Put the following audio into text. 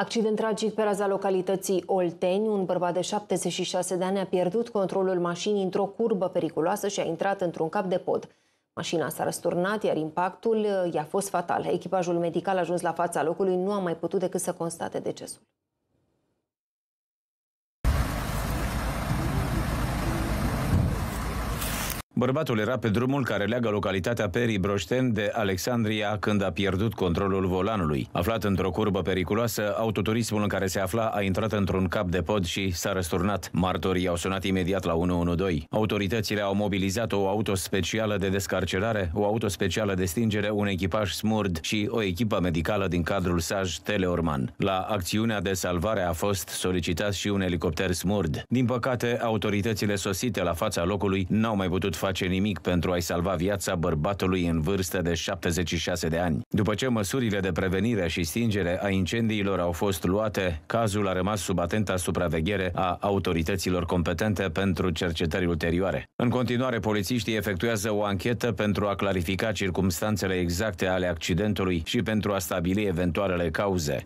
Accident tragic pe raza localității Olteni, un bărbat de 76 de ani a pierdut controlul mașinii într-o curbă periculoasă și a intrat într-un cap de pod. Mașina s-a răsturnat, iar impactul uh, i-a fost fatal. Echipajul medical a ajuns la fața locului nu a mai putut decât să constate decesul. Bărbatul era pe drumul care leagă localitatea Peri Broșten de Alexandria când a pierdut controlul volanului. Aflat într-o curbă periculoasă, autoturismul în care se afla a intrat într-un cap de pod și s-a răsturnat. Martorii au sunat imediat la 112. Autoritățile au mobilizat o auto specială de descarcerare, o auto specială de stingere, un echipaj smurd și o echipă medicală din cadrul SAJ Teleorman. La acțiunea de salvare a fost solicitat și un elicopter smurd. Din păcate, autoritățile sosite la fața locului n-au mai putut face face nimic pentru a-i salva viața bărbatului în vârstă de 76 de ani. După ce măsurile de prevenire și stingere a incendiilor au fost luate, cazul a rămas sub atenta supraveghere a autorităților competente pentru cercetări ulterioare. În continuare, polițiștii efectuează o anchetă pentru a clarifica circumstanțele exacte ale accidentului și pentru a stabili eventualele cauze.